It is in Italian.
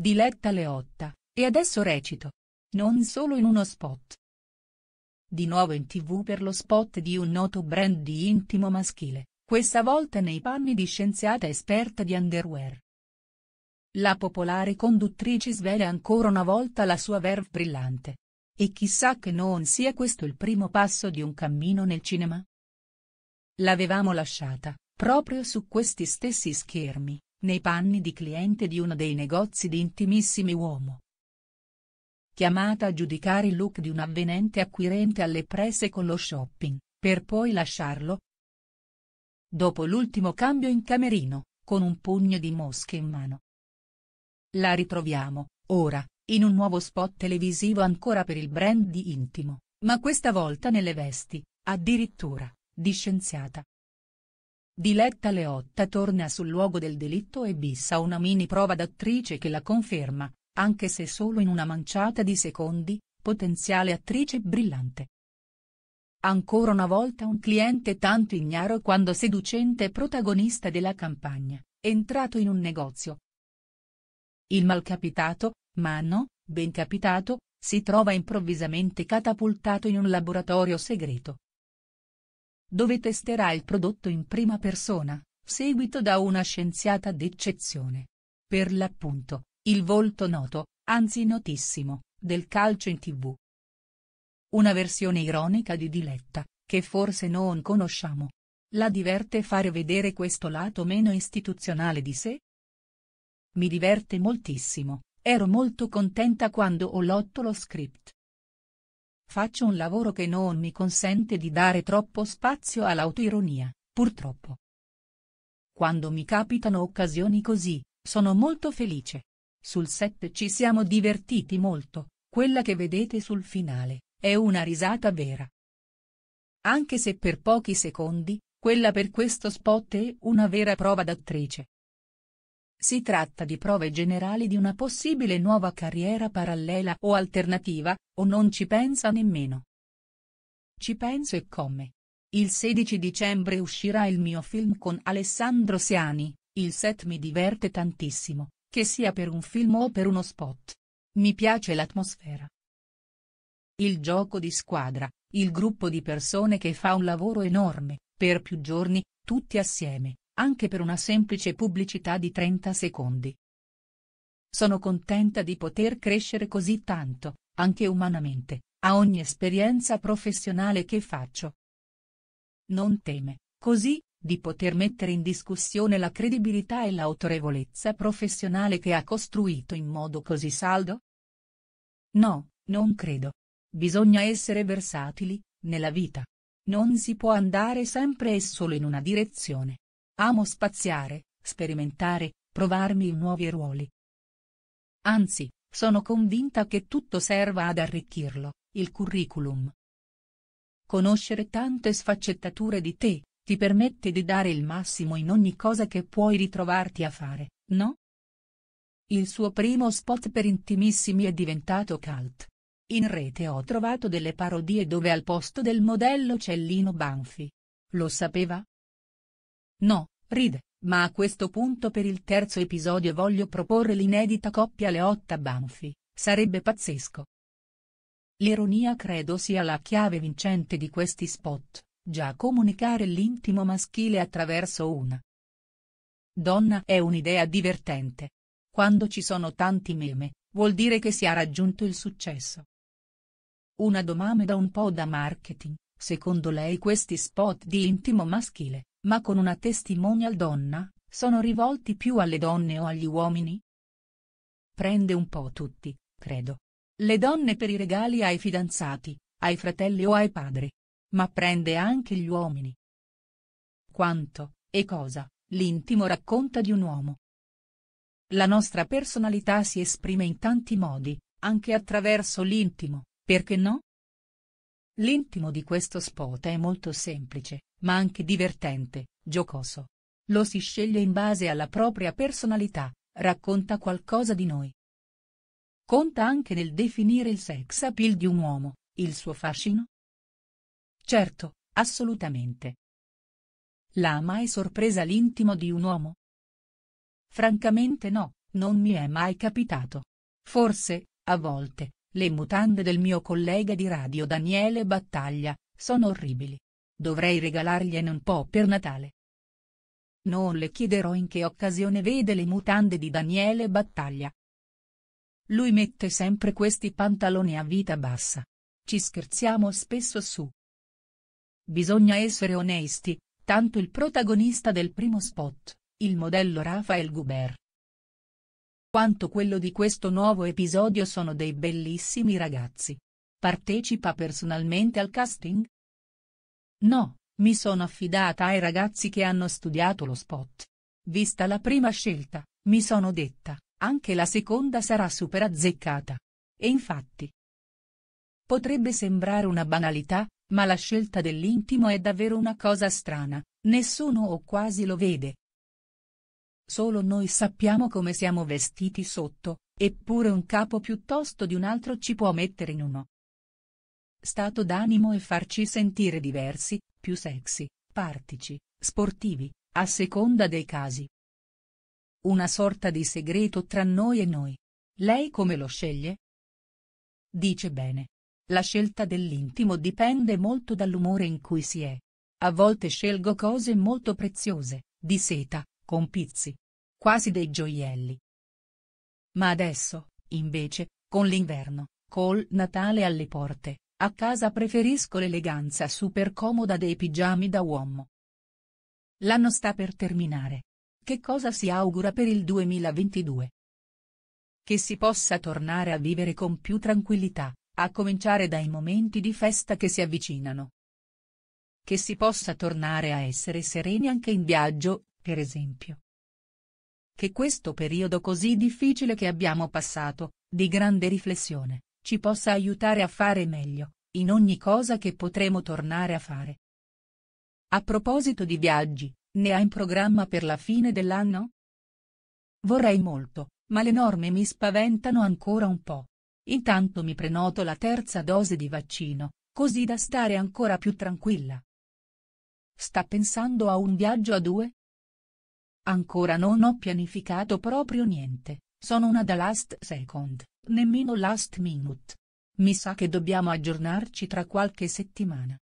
Diletta Leotta, e adesso recito. Non solo in uno spot. Di nuovo in tv per lo spot di un noto brand di intimo maschile, questa volta nei panni di scienziata esperta di underwear. La popolare conduttrice svela ancora una volta la sua verve brillante. E chissà che non sia questo il primo passo di un cammino nel cinema? L'avevamo lasciata, proprio su questi stessi schermi, nei panni di cliente di uno dei negozi di intimissimi uomo. Chiamata a giudicare il look di un avvenente acquirente alle prese con lo shopping, per poi lasciarlo. Dopo l'ultimo cambio in camerino, con un pugno di mosche in mano. La ritroviamo, ora, in un nuovo spot televisivo ancora per il brand di Intimo, ma questa volta nelle vesti, addirittura, di scienziata. Diletta Leotta torna sul luogo del delitto e bissa una mini prova d'attrice che la conferma, anche se solo in una manciata di secondi, potenziale attrice brillante. Ancora una volta un cliente tanto ignaro quando seducente protagonista della campagna, entrato in un negozio. Il malcapitato, ma no, ben capitato, si trova improvvisamente catapultato in un laboratorio segreto, dove testerà il prodotto in prima persona, seguito da una scienziata d'eccezione. Per l'appunto, il volto noto, anzi notissimo, del calcio in tv. Una versione ironica di Diletta, che forse non conosciamo. La diverte fare vedere questo lato meno istituzionale di sé? Mi diverte moltissimo, ero molto contenta quando ho lotto lo script. Faccio un lavoro che non mi consente di dare troppo spazio all'autoironia, purtroppo. Quando mi capitano occasioni così, sono molto felice. Sul set ci siamo divertiti molto, quella che vedete sul finale, è una risata vera. Anche se per pochi secondi, quella per questo spot è una vera prova d'attrice. Si tratta di prove generali di una possibile nuova carriera parallela o alternativa, o non ci pensa nemmeno. Ci penso e come. Il 16 dicembre uscirà il mio film con Alessandro Siani, il set mi diverte tantissimo, che sia per un film o per uno spot. Mi piace l'atmosfera. Il gioco di squadra, il gruppo di persone che fa un lavoro enorme, per più giorni, tutti assieme, anche per una semplice pubblicità di 30 secondi. Sono contenta di poter crescere così tanto, anche umanamente, a ogni esperienza professionale che faccio. Non teme, così, di poter mettere in discussione la credibilità e l'autorevolezza professionale che ha costruito in modo così saldo? No, non credo. Bisogna essere versatili, nella vita. Non si può andare sempre e solo in una direzione. Amo spaziare, sperimentare, provarmi in nuovi ruoli. Anzi, sono convinta che tutto serva ad arricchirlo, il curriculum. Conoscere tante sfaccettature di te, ti permette di dare il massimo in ogni cosa che puoi ritrovarti a fare, no? Il suo primo spot per Intimissimi è diventato cult. In rete ho trovato delle parodie dove al posto del modello c'è Lino Banfi. Lo sapeva? No, ride, ma a questo punto per il terzo episodio voglio proporre l'inedita coppia Leotta-Banfi, sarebbe pazzesco. L'ironia credo sia la chiave vincente di questi spot, già comunicare l'intimo maschile attraverso una donna è un'idea divertente. Quando ci sono tanti meme, vuol dire che si ha raggiunto il successo. Una domanda un po' da marketing, secondo lei questi spot di intimo maschile, ma con una testimonial donna, sono rivolti più alle donne o agli uomini? Prende un po' tutti, credo. Le donne per i regali ai fidanzati, ai fratelli o ai padri. Ma prende anche gli uomini. Quanto, e cosa, l'intimo racconta di un uomo. La nostra personalità si esprime in tanti modi, anche attraverso l'intimo, perché no? L'intimo di questo spot è molto semplice, ma anche divertente, giocoso. Lo si sceglie in base alla propria personalità, racconta qualcosa di noi. Conta anche nel definire il sex appeal di un uomo, il suo fascino? Certo, assolutamente. L'ha mai sorpresa l'intimo di un uomo? Francamente no, non mi è mai capitato. Forse, a volte, le mutande del mio collega di radio Daniele Battaglia, sono orribili. Dovrei regalargliene un po' per Natale. Non le chiederò in che occasione vede le mutande di Daniele Battaglia. Lui mette sempre questi pantaloni a vita bassa. Ci scherziamo spesso su. Bisogna essere onesti, tanto il protagonista del primo spot, il modello Rafael Gubert, quanto quello di questo nuovo episodio sono dei bellissimi ragazzi. Partecipa personalmente al casting? No, mi sono affidata ai ragazzi che hanno studiato lo spot. Vista la prima scelta, mi sono detta, anche la seconda sarà super azzeccata. E infatti. Potrebbe sembrare una banalità, ma la scelta dell'intimo è davvero una cosa strana, nessuno o quasi lo vede, Solo noi sappiamo come siamo vestiti sotto, eppure un capo piuttosto di un altro ci può mettere in uno stato d'animo e farci sentire diversi, più sexy, partici, sportivi, a seconda dei casi. Una sorta di segreto tra noi e noi. Lei come lo sceglie? Dice bene. La scelta dell'intimo dipende molto dall'umore in cui si è. A volte scelgo cose molto preziose, di seta, con pizzi. Quasi dei gioielli. Ma adesso, invece, con l'inverno, col Natale alle porte, a casa preferisco l'eleganza super comoda dei pigiami da uomo. L'anno sta per terminare. Che cosa si augura per il 2022? Che si possa tornare a vivere con più tranquillità, a cominciare dai momenti di festa che si avvicinano. Che si possa tornare a essere sereni anche in viaggio, per esempio. Che questo periodo così difficile che abbiamo passato, di grande riflessione, ci possa aiutare a fare meglio, in ogni cosa che potremo tornare a fare. A proposito di viaggi, ne ha in programma per la fine dell'anno? Vorrei molto, ma le norme mi spaventano ancora un po'. Intanto mi prenoto la terza dose di vaccino, così da stare ancora più tranquilla. Sta pensando a un viaggio a due? Ancora non ho pianificato proprio niente, sono una da last second, nemmeno last minute. Mi sa che dobbiamo aggiornarci tra qualche settimana.